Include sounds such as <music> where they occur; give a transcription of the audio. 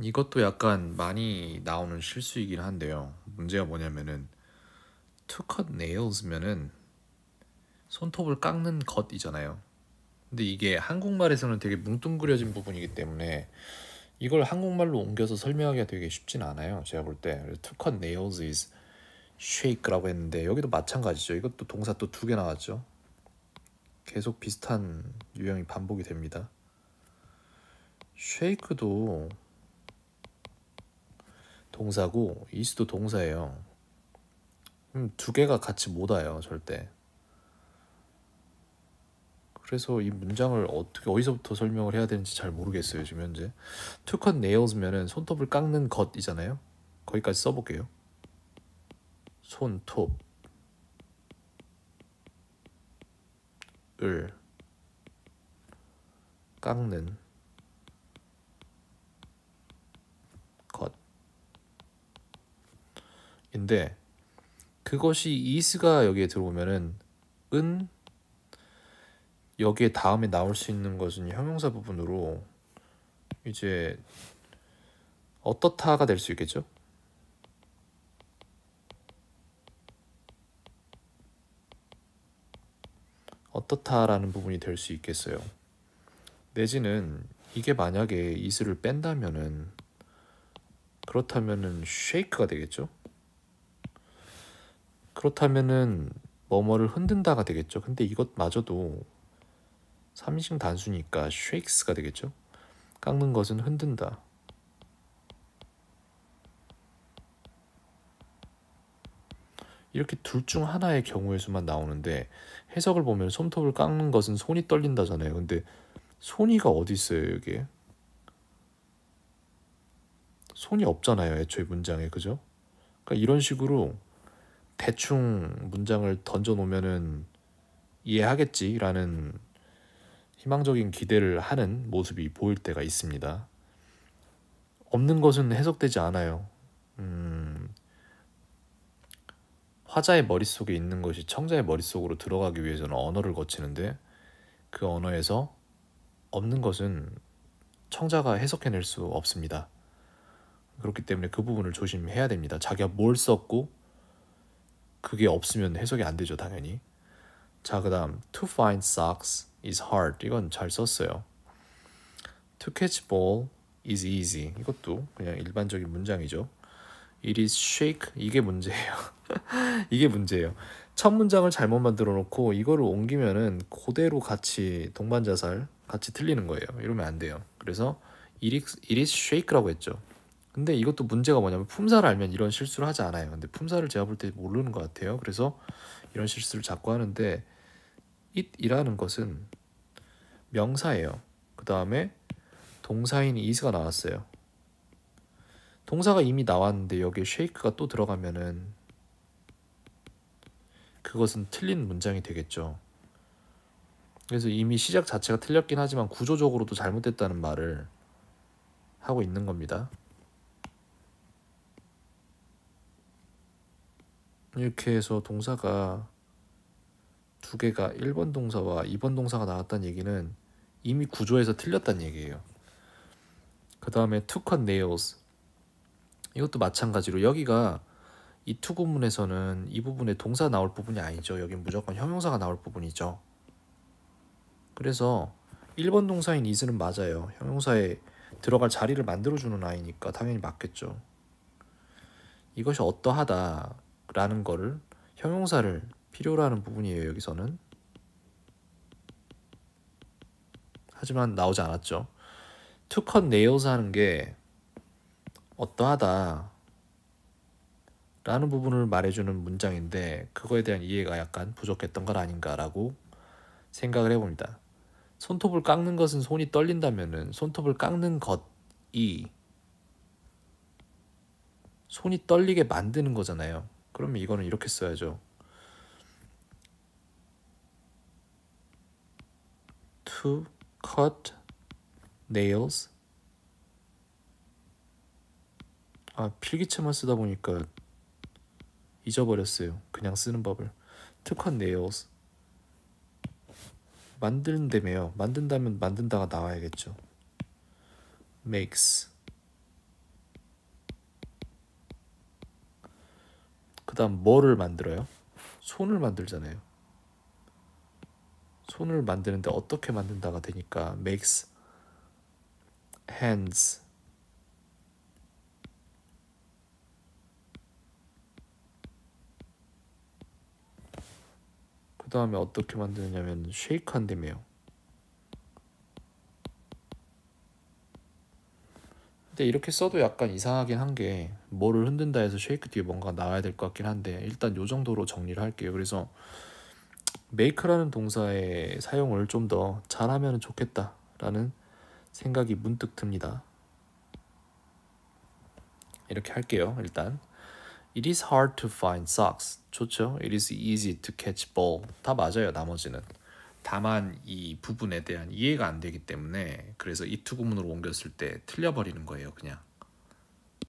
이것도 약간 많이 나오는 실수이긴 한데요. 문제가 뭐냐면은 to cut nails면은 손톱을 깎는 것이잖아요. 근데 이게 한국말에서는 되게 뭉뚱그려진 부분이기 때문에 이걸 한국말로 옮겨서 설명하기가 되게 쉽진 않아요. 제가 볼 때. to cut nails is shake라고 했는데 여기도 마찬가지죠. 이것도 동사 또 두 개 나왔죠. 계속 비슷한 유형이 반복이 됩니다. shake도 동사고 이스도 동사예요. 그두 개가 같이 못 와요, 절대. 그래서 이 문장을 어떻게 어디서부터 설명을 해야 되는지 잘 모르겠어요, 지금 현재. 투컷 네일즈면은 손톱을 깎는 것이잖아요. 거기까지 써 볼게요. 손톱 을 깎는 인데 그것이 이스가 여기에 들어오면은 은 여기에 다음에 나올 수 있는 것은 형용사 부분으로 이제 어떻다가 될 수 있겠죠? 어떻다라는 부분이 될 수 있겠어요. 내지는 이게 만약에 이스를 뺀다면은 그렇다면은 쉐이크가 되겠죠? 그렇다면은 뭐뭐를 흔든다가 되겠죠. 근데 이것마저도 3인칭 단수니까 s h a k 가 되겠죠. 깎는 것은 흔든다. 이렇게 둘 중 하나의 경우에서만 나오는데 해석을 보면 손톱을 깎는 것은 손이 떨린다잖아요. 근데 손이가 어디 있어요 여기에? 손이 없잖아요 애초에 문장에 그죠? 그러니까 이런 식으로 대충 문장을 던져 놓으면은 이해하겠지라는 희망적인 기대를 하는 모습이 보일 때가 있습니다. 없는 것은 해석되지 않아요. 음, 화자의 머릿속에 있는 것이 청자의 머릿속으로 들어가기 위해서는 언어를 거치는데 그 언어에서 없는 것은 청자가 해석해낼 수 없습니다. 그렇기 때문에 그 부분을 조심해야 됩니다. 자기가 뭘 썼고 그게 없으면 해석이 안 되죠 당연히 자 그다음 to find socks is hard 이건 잘 썼어요 to catch ball is easy 이것도 그냥 일반적인 문장이죠 it is shake 이게 문제예요 <laughs> 이게 문제예요 첫 문장을 잘못 만들어 놓고 이거를 옮기면은 그대로 같이 동반자살 같이 틀리는 거예요 이러면 안 돼요 그래서 it is, it is shake라고 했죠 근데 이것도 문제가 뭐냐면 품사를 알면 이런 실수를 하지 않아요. 근데 품사를 제가 볼 때 모르는 것 같아요. 그래서 이런 실수를 자꾸 하는데 it이라는 것은 명사예요. 그 다음에 동사인 is가 나왔어요. 동사가 이미 나왔는데 여기에 shake가 또 들어가면은 그것은 틀린 문장이 되겠죠. 그래서 이미 시작 자체가 틀렸긴 하지만 구조적으로도 잘못됐다는 말을 하고 있는 겁니다. 이렇게 해서 동사가 두 개가 1번 동사와 2번 동사가 나왔다는 얘기는 이미 구조에서 틀렸다는 얘기예요. 그 다음에 to 네 u t n 이것도 마찬가지로 여기가 이투 o 구문에서는 이 부분에 동사 나올 부분이 아니죠. 여긴 무조건 형용사가 나올 부분이죠. 그래서 1번 동사인 is는 맞아요. 형용사에 들어갈 자리를 만들어주는 아이니까 당연히 맞겠죠. 이것이 어떠하다 라는 거를 형용사를 필요로 하는 부분이에요 여기서는 하지만 나오지 않았죠 to cut nails 하는 게 어떠하다 라는 부분을 말해주는 문장인데 그거에 대한 이해가 약간 부족했던 건 아닌가라고 생각을 해봅니다. 손톱을 깎는 것은 손이 떨린다면 손톱을 깎는 것이 손이 떨리게 만드는 거잖아요. 그러면 이거는 이렇게 써야죠. t cut nails 아 필기체만 쓰다 보니까 잊어버렸어요. 그냥 쓰는 법을 to cut nails 만든다며요. 만든다면 만든다가 나와야겠죠. makes 그다음 뭐를 만들어요? 손을 만들잖아요. 손을 만드는데 어떻게 만든다가 되니까 makes hands 그 다음에 어떻게 만드냐면 쉐이크 한다며요 근데 이렇게 써도 약간 이상하긴 한게 뭐를 흔든다 해서 쉐이크 뒤에 뭔가 나와야 될 것 같긴 한데 일단 요 정도로 정리를 할게요. 그래서 메이크라는 동사의 사용을 좀 더 잘하면 좋겠다라는 생각이 문득 듭니다. 이렇게 할게요. 일단 It is hard to find socks. 좋죠? It is easy to catch ball. 다 맞아요. 나머지는. 다만 이 부분에 대한 이해가 안 되기 때문에 그래서 이 투구문으로 옮겼을 때 틀려버리는 거예요 그냥